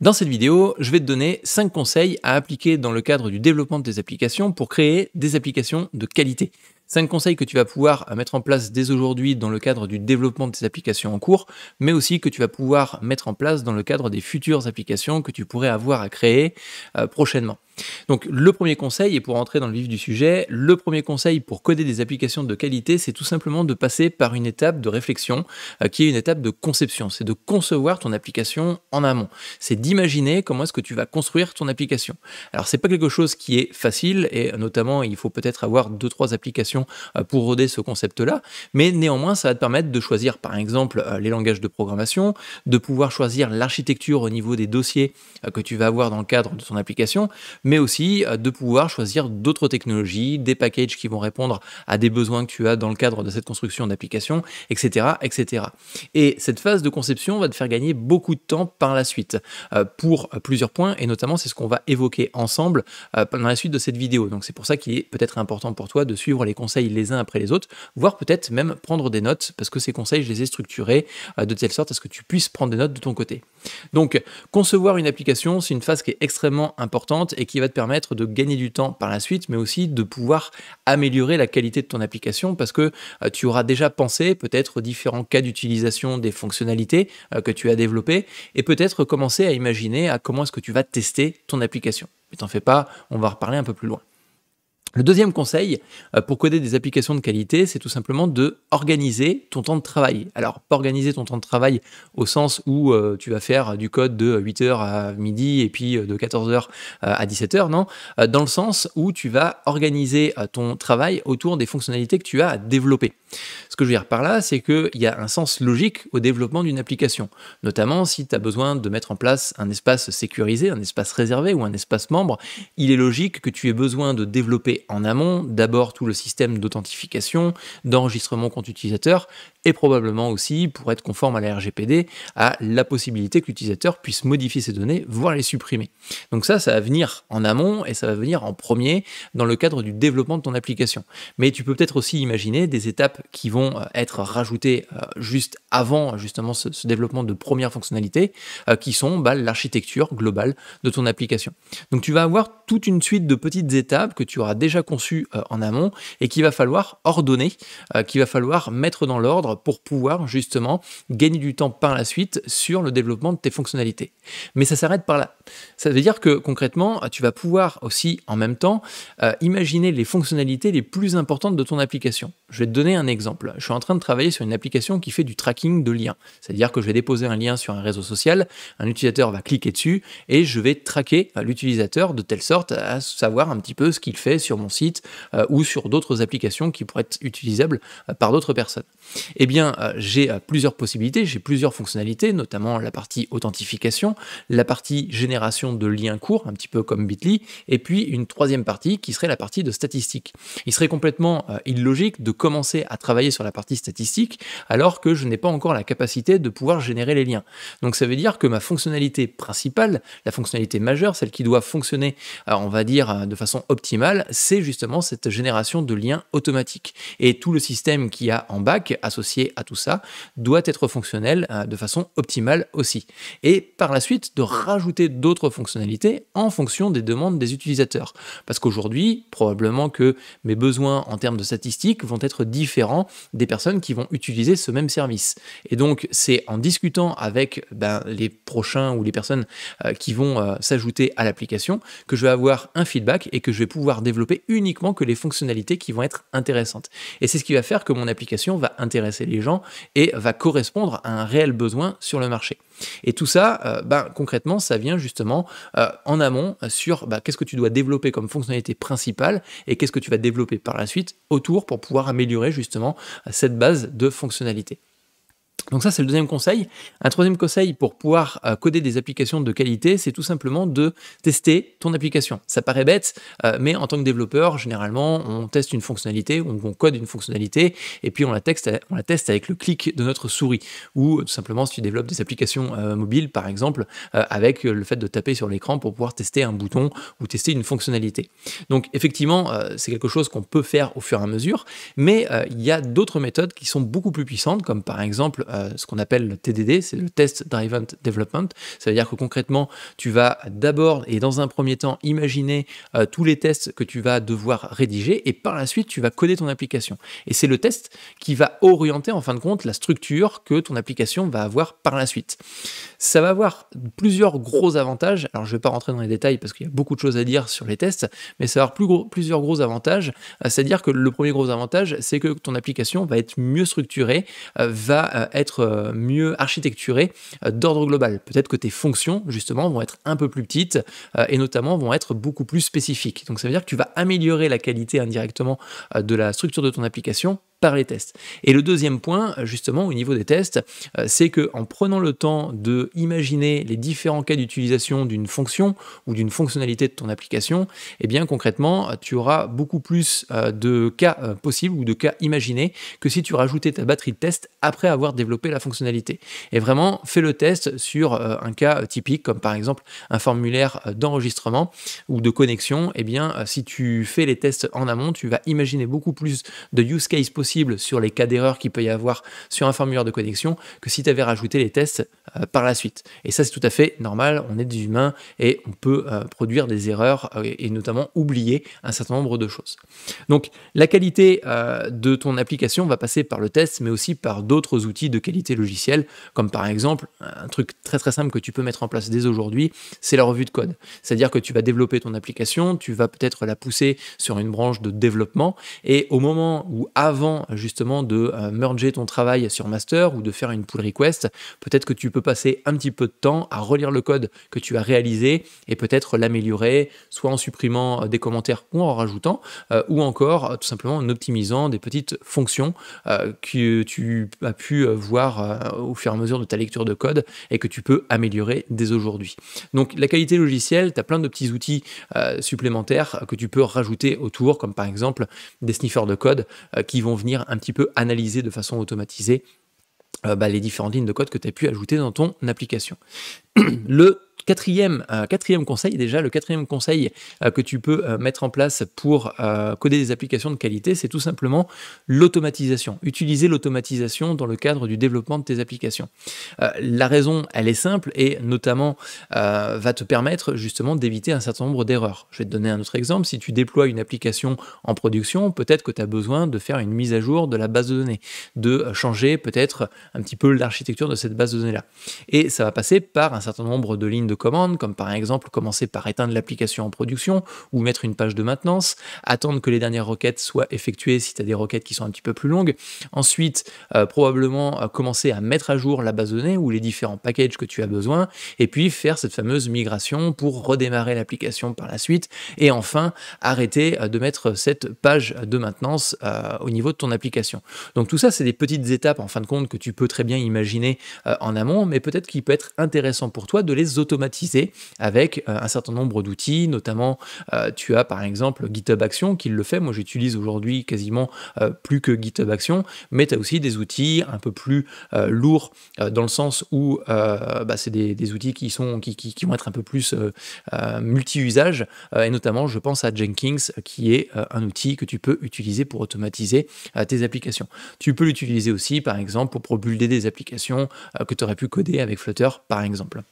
Dans cette vidéo, je vais te donner 5 conseils à appliquer dans le cadre du développement de tes applications pour créer des applications de qualité. Cinq conseils que tu vas pouvoir euh, mettre en place dès aujourd'hui dans le cadre du développement de tes applications en cours, mais aussi que tu vas pouvoir mettre en place dans le cadre des futures applications que tu pourrais avoir à créer euh, prochainement. Donc le premier conseil, et pour entrer dans le vif du sujet, le premier conseil pour coder des applications de qualité, c'est tout simplement de passer par une étape de réflexion, euh, qui est une étape de conception. C'est de concevoir ton application en amont. C'est d'imaginer comment est-ce que tu vas construire ton application. Alors c'est pas quelque chose qui est facile, et notamment il faut peut-être avoir deux trois applications euh, pour roder ce concept-là. Mais néanmoins, ça va te permettre de choisir, par exemple, euh, les langages de programmation, de pouvoir choisir l'architecture au niveau des dossiers euh, que tu vas avoir dans le cadre de ton application, mais aussi de pouvoir choisir d'autres technologies, des packages qui vont répondre à des besoins que tu as dans le cadre de cette construction d'application, etc., etc. Et cette phase de conception va te faire gagner beaucoup de temps par la suite pour plusieurs points, et notamment c'est ce qu'on va évoquer ensemble dans la suite de cette vidéo. Donc c'est pour ça qu'il est peut-être important pour toi de suivre les conseils les uns après les autres, voire peut-être même prendre des notes, parce que ces conseils, je les ai structurés euh, de telle sorte à ce que tu puisses prendre des notes de ton côté. Donc, concevoir une application, c'est une phase qui est extrêmement importante et qui va te permettre de gagner du temps par la suite, mais aussi de pouvoir améliorer la qualité de ton application, parce que euh, tu auras déjà pensé peut-être aux différents cas d'utilisation des fonctionnalités euh, que tu as développées, et peut-être commencer à imaginer à comment est-ce que tu vas tester ton application. Mais t'en fais pas, on va reparler un peu plus loin. Le deuxième conseil euh, pour coder des applications de qualité, c'est tout simplement de organiser ton temps de travail. Alors, pas organiser ton temps de travail au sens où euh, tu vas faire du code de 8h à midi et puis euh, de 14h à 17h, non, dans le sens où tu vas organiser ton travail autour des fonctionnalités que tu as à développer. Ce que je veux dire par là, c'est qu'il y a un sens logique au développement d'une application, notamment si tu as besoin de mettre en place un espace sécurisé, un espace réservé ou un espace membre, il est logique que tu aies besoin de développer en amont, d'abord tout le système d'authentification, d'enregistrement compte utilisateur, et probablement aussi, pour être conforme à la RGPD, à la possibilité que l'utilisateur puisse modifier ses données, voire les supprimer. Donc ça, ça va venir en amont et ça va venir en premier dans le cadre du développement de ton application. Mais tu peux peut-être aussi imaginer des étapes qui vont euh, être rajoutées euh, juste avant justement ce, développement de première fonctionnalité, euh, qui sont bah, l'architecture globale de ton application. Donc tu vas avoir toute une suite de petites étapes que tu auras déjà déjà conçu euh, en amont et qu'il va falloir ordonner, euh, qu'il va falloir mettre dans l'ordre pour pouvoir justement gagner du temps par la suite sur le développement de tes fonctionnalités. Mais ça s'arrête par là. Ça veut dire que concrètement, tu vas pouvoir aussi en même temps euh, imaginer les fonctionnalités les plus importantes de ton application. Je vais te donner un exemple. Je suis en train de travailler sur une application qui fait du tracking de liens. C'est-à-dire que je vais déposer un lien sur un réseau social, un utilisateur va cliquer dessus et je vais traquer euh, l'utilisateur de telle sorte à savoir un petit peu ce qu'il fait sur mon site euh, ou sur d'autres applications qui pourraient être utilisables euh, par d'autres personnes. Eh bien, j'ai plusieurs possibilités, j'ai plusieurs fonctionnalités, notamment la partie authentification, la partie génération de liens courts, un petit peu comme Bitly, et puis une troisième partie qui serait la partie de statistiques. Il serait complètement illogique de commencer à travailler sur la partie statistique alors que je n'ai pas encore la capacité de pouvoir générer les liens. Donc ça veut dire que ma fonctionnalité principale, la fonctionnalité majeure, celle qui doit fonctionner, euh, on va dire, euh, de façon optimale, c'est justement cette génération de liens automatiques. Et tout le système qu'il y a en bac associé à tout ça doit être fonctionnel euh, de façon optimale aussi. Et par la suite, de rajouter d'autres fonctionnalités en fonction des demandes des utilisateurs. Parce qu'aujourd'hui, probablement que mes besoins en termes de statistiques vont être différents différent des personnes qui vont utiliser ce même service. Et donc, c'est en discutant avec ben, les prochains ou les personnes euh, qui vont euh, s'ajouter à l'application que je vais avoir un feedback et que je vais pouvoir développer uniquement que les fonctionnalités qui vont être intéressantes. Et c'est ce qui va faire que mon application va intéresser les gens et va correspondre à un réel besoin sur le marché. Et tout ça, euh, ben, concrètement, ça vient justement en amont sur ben, qu'est-ce que tu dois développer comme fonctionnalité principale et qu'est-ce que tu vas développer par la suite autour pour pouvoir améliorer améliorer justement cette base de fonctionnalités. Donc ça, c'est le deuxième conseil. Un troisième conseil pour pouvoir euh, coder des applications de qualité, c'est tout simplement de tester ton application. Ça paraît bête, euh, mais en tant que développeur, généralement, on teste une fonctionnalité, on, code une fonctionnalité, et puis on la, teste avec le clic de notre souris. Ou tout simplement, si tu développes des applications euh, mobiles, par exemple, avec le fait de taper sur l'écran pour pouvoir tester un bouton ou tester une fonctionnalité. Donc effectivement, c'est quelque chose qu'on peut faire au fur et à mesure, mais il y a d'autres méthodes qui sont beaucoup plus puissantes, comme par exemple euh, ce qu'on appelle le TDD, c'est le Test Driven Development. Ça veut dire que concrètement, tu vas d'abord et dans un premier temps imaginer euh, tous les tests que tu vas devoir rédiger et par la suite, tu vas coder ton application. Et c'est le test qui va orienter en fin de compte la structure que ton application va avoir par la suite. Ça va avoir plusieurs gros avantages. Alors, je ne vais pas rentrer dans les détails parce qu'il y a beaucoup de choses à dire sur les tests, mais ça va avoir plusieurs gros avantages. Euh, c'est-à-dire que le premier gros avantage, c'est que ton application va être mieux structurée, va être euh, mieux architecturé euh, d'ordre global. Peut-être que tes fonctions, justement, vont être un peu plus petites euh, et notamment vont être beaucoup plus spécifiques. Donc ça veut dire que tu vas améliorer la qualité indirectement de la structure de ton application les tests. Et le deuxième point, euh, justement, au niveau des tests, euh, c'est que en prenant le temps de imaginer les différents cas d'utilisation d'une fonction ou d'une fonctionnalité de ton application, eh bien concrètement, euh, tu auras beaucoup plus de cas possibles ou de cas imaginés que si tu rajoutais ta batterie de test après avoir développé la fonctionnalité. Et vraiment, fais le test sur un cas typique comme par exemple un formulaire d'enregistrement ou de connexion. Eh bien, si tu fais les tests en amont, tu vas imaginer beaucoup plus de use cases possibles sur les cas d'erreur qu'il peut y avoir sur un formulaire de connexion que si tu avais rajouté les tests euh, par la suite. Et ça, c'est tout à fait normal. On est des humains et on peut euh, produire des erreurs euh, et, notamment oublier un certain nombre de choses. Donc, la qualité de ton application va passer par le test, mais aussi par d'autres outils de qualité logicielle, comme par exemple un truc très très simple que tu peux mettre en place dès aujourd'hui, c'est la revue de code. C'est-à-dire que tu vas développer ton application, tu vas peut-être la pousser sur une branche de développement, et au moment où avant euh, justement de euh, merger ton travail sur master ou de faire une pull request, peut-être que tu peux passer un petit peu de temps à relire le code que tu as réalisé et peut-être l'améliorer, soit en supprimant euh, des commentaires ou en rajoutant, ou encore tout simplement en optimisant des petites fonctions que tu as pu voir au fur et à mesure de ta lecture de code et que tu peux améliorer dès aujourd'hui. Donc la qualité logicielle, tu as plein de petits outils supplémentaires que tu peux rajouter autour, comme par exemple des sniffers de code qui vont venir un petit peu analyser de façon automatisée euh, bah, les différentes lignes de code que tu as pu ajouter dans ton application. le euh, quatrième, conseil, déjà, le quatrième conseil euh, que tu peux euh, mettre en place pour coder des applications de qualité, c'est tout simplement l'automatisation. Utiliser l'automatisation dans le cadre du développement de tes applications. la raison, elle est simple et notamment va te permettre justement d'éviter un certain nombre d'erreurs. Je vais te donner un autre exemple. Si tu déploies une application en production, peut-être que tu as besoin de faire une mise à jour de la base de données, de changer peut-être un petit peu l'architecture de cette base de données-là. Et ça va passer par un certain nombre de lignes de commandes, comme par exemple commencer par éteindre l'application en production ou mettre une page de maintenance, attendre que les dernières requêtes soient effectuées si tu as des requêtes qui sont un petit peu plus longues. Ensuite, euh, probablement euh, commencer à mettre à jour la base de ou les différents packages que tu as besoin, et puis faire cette fameuse migration pour redémarrer l'application par la suite, et enfin arrêter euh, de mettre cette page de maintenance au niveau de ton application. Donc tout ça, c'est des petites étapes en fin de compte que tu peux très bien imaginer en amont, mais peut-être qu'il peut être intéressant pour toi de les automatiser automatisé avec euh, un certain nombre d'outils, notamment euh, tu as par exemple GitHub Action qui le fait. Moi, j'utilise aujourd'hui quasiment euh, plus que GitHub Action, mais tu as aussi des outils un peu plus lourds dans le sens où bah, c'est des, outils qui, sont, qui, vont être un peu plus multi-usage, et notamment je pense à Jenkins qui est un outil que tu peux utiliser pour automatiser tes applications. Tu peux l'utiliser aussi par exemple pour builder des applications que tu aurais pu coder avec Flutter par exemple.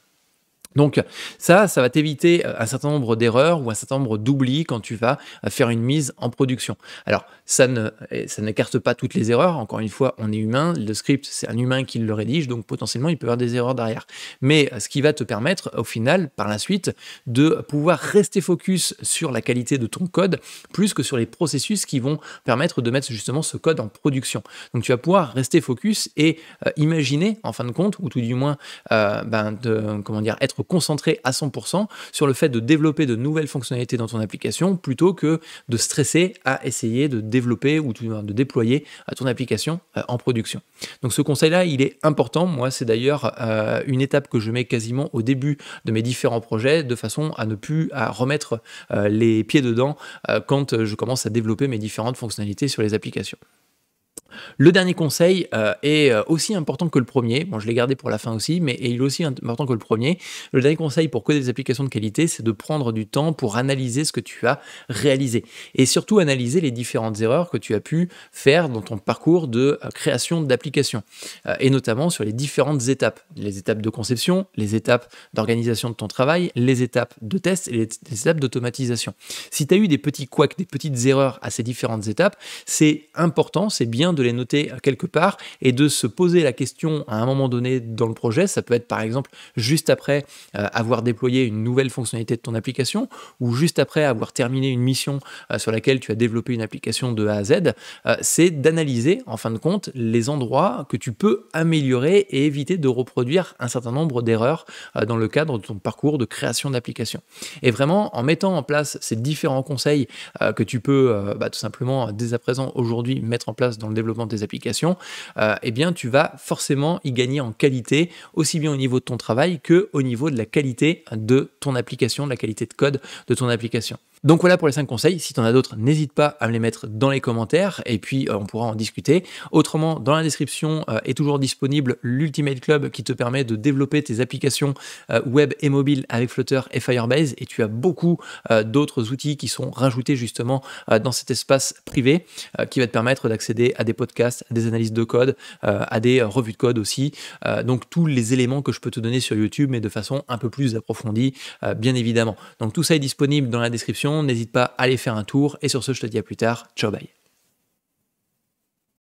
Donc ça, ça va t'éviter euh, un certain nombre d'erreurs ou un certain nombre d'oublis quand tu vas euh, faire une mise en production. Alors ça ne ça n'écarte pas toutes les erreurs. Encore une fois, on est humain. Le script, c'est un humain qui le rédige, donc potentiellement il peut y avoir des erreurs derrière. Mais euh, ce qui va te permettre au final, par la suite, de pouvoir rester focus sur la qualité de ton code plus que sur les processus qui vont permettre de mettre justement ce code en production. Donc tu vas pouvoir rester focus et imaginer en fin de compte, ou tout du moins, ben, de, comment dire, être concentrer à 100% sur le fait de développer de nouvelles fonctionnalités dans ton application plutôt que de stresser à essayer de développer ou de déployer ton application euh, en production. Donc ce conseil-là, il est important. Moi, c'est d'ailleurs euh, une étape que je mets quasiment au début de mes différents projets de façon à ne plus à remettre euh, les pieds dedans quand je commence à développer mes différentes fonctionnalités sur les applications. Le dernier conseil euh, est euh, aussi important que le premier. Bon, je l'ai gardé pour la fin aussi, mais il est aussi important que le premier. Le dernier conseil pour coder des applications de qualité, c'est de prendre du temps pour analyser ce que tu as réalisé et surtout analyser les différentes erreurs que tu as pu faire dans ton parcours de euh, création d'applications et notamment sur les différentes étapes, les étapes de conception, les étapes d'organisation de ton travail, les étapes de test et les, étapes d'automatisation. Si tu as eu des petits couacs, des petites erreurs à ces différentes étapes, c'est important, c'est bien de les noter quelque part et de se poser la question à un moment donné dans le projet. Ça peut être par exemple juste après euh, avoir déployé une nouvelle fonctionnalité de ton application ou juste après avoir terminé une mission euh, sur laquelle tu as développé une application de A à Z. Euh, c'est d'analyser en fin de compte les endroits que tu peux améliorer et éviter de reproduire un certain nombre d'erreurs dans le cadre de ton parcours de création d'application. Et vraiment, en mettant en place ces différents conseils que tu peux bah, tout simplement dès à présent aujourd'hui mettre en place dans le développement, développement tes applications, euh, eh bien, tu vas forcément y gagner en qualité, aussi bien au niveau de ton travail que au niveau de la qualité de ton application, de la qualité de code de ton application. Donc voilà pour les 5 conseils. Si tu en as d'autres, n'hésite pas à me les mettre dans les commentaires et puis euh, on pourra en discuter. Autrement, dans la description euh, est toujours disponible l'Ultimate Club qui te permet de développer tes applications euh, web et mobile avec Flutter et Firebase et tu as beaucoup d'autres outils qui sont rajoutés justement dans cet espace privé qui va te permettre d'accéder à des podcasts, à des analyses de code, à des revues de code aussi. Donc tous les éléments que je peux te donner sur YouTube mais de façon un peu plus approfondie bien évidemment. Donc tout ça est disponible dans la description n'hésite pas à aller faire un tour. Et sur ce, je te dis à plus tard. Ciao, bye.